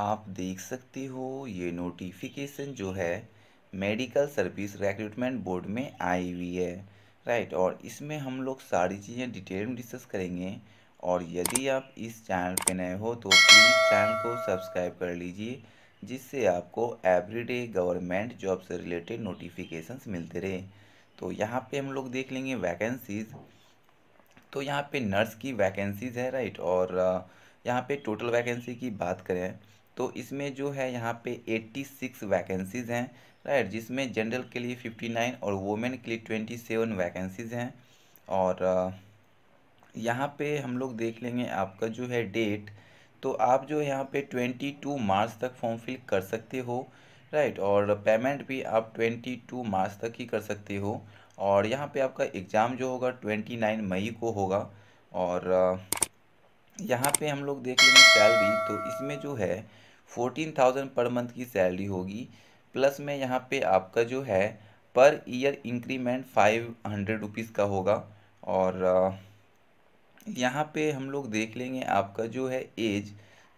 आप देख सकते हो ये नोटिफिकेशन जो है मेडिकल सर्विस रिक्रूटमेंट बोर्ड में आई हुई है राइट और इसमें हम लोग सारी चीज़ें डिटेल में डिस्कस करेंगे और यदि आप इस चैनल पर नए हो तो प्लीज़ चैनल को सब्सक्राइब कर लीजिए जिससे आपको एवरीडे गवर्नमेंट जॉब से रिलेटेड नोटिफिकेशंस मिलते रहे तो यहाँ पे हम लोग देख लेंगे वैकेंसीज़ तो यहाँ पे नर्स की वैकेंसीज़ है राइट और यहाँ पे टोटल वैकेंसी की बात करें तो इसमें जो है यहाँ पे 86 वैकेंसीज़ हैं राइट जिसमें जनरल के लिए 59 और वोमेन के लिए 27 वैकेंसीज़ हैं और यहाँ पे हम लोग देख लेंगे आपका जो है डेट तो आप जो यहाँ पे 22 मार्च तक फॉर्म फिल कर सकते हो राइट और पेमेंट भी आप 22 मार्च तक ही कर सकते हो और यहाँ पे आपका एग्ज़ाम जो होगा 29 मई को होगा और यहाँ पे हम लोग देख लेंगे सैलरी तो इसमें जो है फोर्टीन थाउजेंड पर मंथ की सैलरी होगी प्लस में यहाँ पे आपका जो है per year increment five hundred rupees का होगा और यहाँ पे हम लोग देख लेंगे आपका जो है एज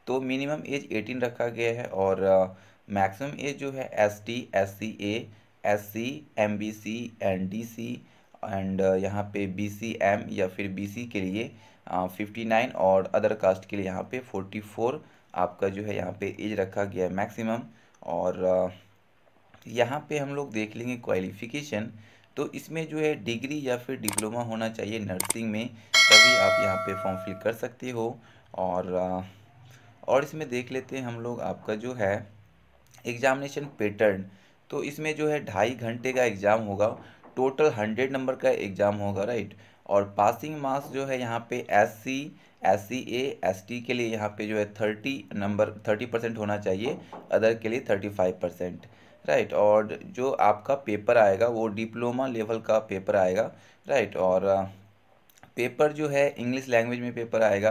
तो मिनिमम एज एटीन रखा गया है और मैक्सिमम एज जो है S T S C A S C M B C N D C and uh, यहाँ पे बी सी एम या फिर बी सी के लिए फिफ्टी uh, नाइन और अदर कास्ट के लिए यहाँ पे फोर्टी फोर आपका जो है यहाँ पे एज रखा गया है मैक्सिमम और uh, यहाँ पे हम लोग देख लेंगे क्वालिफिकेशन तो इसमें जो है डिग्री या फिर डिप्लोमा होना चाहिए नर्सिंग में तभी आप यहाँ पे फॉर्म फिल कर सकते हो और और इसमें देख लेते हैं हम लोग आपका जो है एग्ज़ामिनेशन पैटर्न तो इसमें जो है ढाई घंटे का एग्ज़ाम होगा टोटल हंड्रेड नंबर का एग्ज़ाम होगा राइट और पासिंग मार्क्स जो है यहाँ पे S C S C A S T के लिए यहाँ पे जो है थर्टी नंबर थर्टी परसेंट होना चाहिए अदर के लिए थर्टी फाइव परसेंट राइट और जो आपका पेपर आएगा वो डिप्लोमा लेवल का पेपर आएगा राइट और पेपर जो है इंग्लिश लैंग्वेज में पेपर आएगा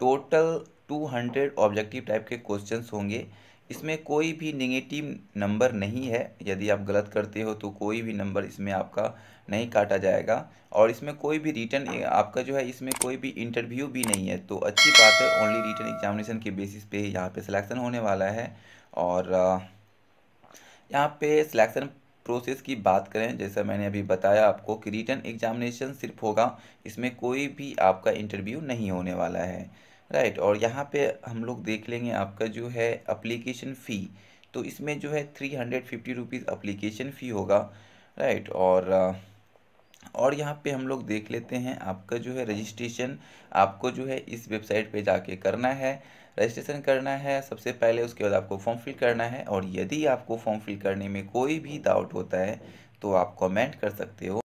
total two hundred objective type के क्वेश्चंस होंगे इसमें कोई भी नेगेटिव नंबर नहीं है यदि आप गलत करते हो तो कोई भी नंबर इसमें आपका नहीं काटा जाएगा और इसमें कोई भी रिटर्न आपका जो है इसमें कोई भी इंटरव्यू भी नहीं है तो अच्छी बात है ओनली रिटर्न एग्जामिनेशन के बेसिस पे यहाँ पे सिलेक्शन होने वाला है और यहाँ पे सिलेक्शन प्रोसेस की बात करें जैसा मैंने अभी बताया आपको कि रिटर्न एग्जामिनेशन सिर्फ होगा इसमें कोई भी आपका इंटरव्यू नहीं होने वाला है राइट और यहाँ पे हम लोग देख लेंगे आपका जो है अप्लीकेशन फ़ी तो इसमें जो है three hundred fifty rupees application fee होगा राइट और और यहाँ पे हम लोग देख लेते हैं आपका जो है रजिस्ट्रेशन आपको जो है इस वेबसाइट पे जाके करना है रजिस्ट्रेशन करना है सबसे पहले उसके बाद आपको फॉर्म फिल करना है और यदि आपको फॉर्म फिल करने में कोई भी डाउट होता है तो आप कमेंट कर सकते हो